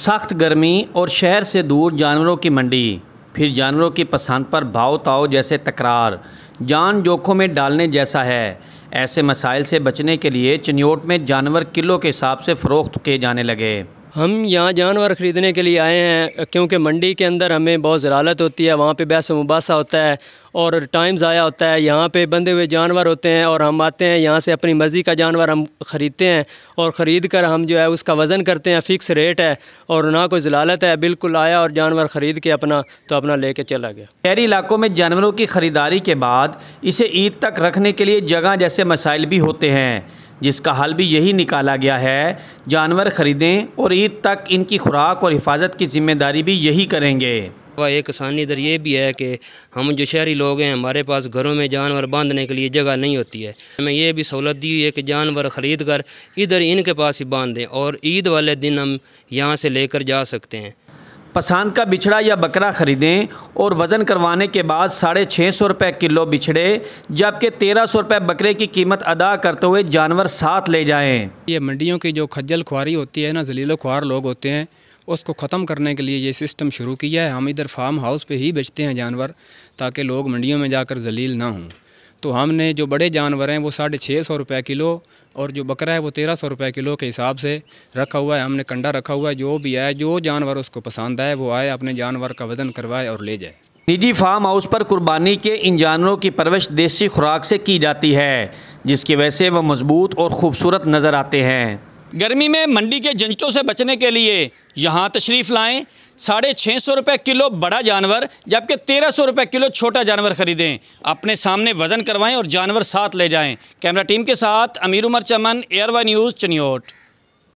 سخت گرمی اور شہر سے دور جانوروں کی منڈی پھر جانوروں کی پسند پر بھاؤ تاؤ جیسے تکرار جان جوکھوں میں ڈالنے جیسا ہے ایسے مسائل سے بچنے کے لیے چنیوٹ میں جانور کلو کے حساب سے فروخت کیے جانے لگے ہم یہاں جانور خریدنے کے لیے آئے ہیں کیونکہ منڈی کے اندر ہمیں بہت ضلالت ہوتی ہے وہاں پہ بحث و مباحثہ ہوتا ہے اور ٹائم ضائع ہوتا ہے یہاں پہ بندھے ہوئے جانور ہوتے ہیں اور ہم آتے ہیں یہاں سے اپنی مرضی کا جانور ہم خریدتے ہیں اور خرید کر ہم جو ہے اس کا وزن کرتے ہیں فکس ریٹ ہے اور نہ کوئی ضلالت ہے بالکل آیا اور جانور خرید کے اپنا تو اپنا لے کے چلا گیا شہری علاقوں میں جانوروں کی خریداری کے بعد اسے عید تک رکھنے کے لیے جگہ جیسے مسائل بھی ہوتے ہیں جس کا حل بھی یہی نکالا گیا ہے جانور خریدیں اور عید تک ان کی خوراک اور حفاظت کی ذمہ داری بھی یہی کریں گے ایک آسانی ادھر یہ بھی ہے کہ ہم جو شہری لوگ ہیں ہمارے پاس گھروں میں جانور باندھنے کے لیے جگہ نہیں ہوتی ہے ہمیں یہ بھی سہولت دی ہوئی ہے کہ جانور خرید کر ادھر ان کے پاس ہی باندھ دیں اور عید والے دن ہم یہاں سے لے کر جا سکتے ہیں پسان کا بچھڑا یا بکرا خریدیں اور وزن کروانے کے بعد ساڑھے چھ سو روپے کلو بچھڑے جبکہ تیرہ سو روپے بکرے کی قیمت ادا کرتے ہوئے جانور ساتھ لے جائیں یہ منڈیوں کی جو کھجل خواری ہوتی ہے نا ذلیل و خوار لوگ ہوتے ہیں اس کو ختم کرنے کے لیے یہ سسٹم شروع کیا ہے ہم ادھر فارم ہاؤس پہ ہی بیچتے ہیں جانور تاکہ لوگ منڈیوں میں جا کر ذلیل نہ ہوں تو ہم نے جو بڑے جانور ہیں وہ ساڑھے چھ سو روپے کلو اور جو بکرا ہے وہ تیرہ سو روپے کلو کے حساب سے رکھا ہوا ہے ہم نے کنڈا رکھا ہوا ہے جو بھی آئے جو جانور اس کو پسند آئے وہ آئے اپنے جانور کا وزن کروائے اور لے جائے نجی فارم ہاؤس پر قربانی کے ان جانوروں کی پرورش دیسی خوراک سے کی جاتی ہے جس کی وجہ سے وہ مضبوط اور خوبصورت نظر آتے ہیں گرمی میں منڈی کے جنچوں سے بچنے کے لیے یہاں تشریف لائیں ساڑھے چھ سو روپے کلو بڑا جانور جبکہ تیرہ سو روپے کلو چھوٹا جانور خریدیں اپنے سامنے وزن کروائیں اور جانور ساتھ لے جائیں کیمرہ ٹیم کے ساتھ امیر عمر چمن ایئر وائی نیوز چنیوٹ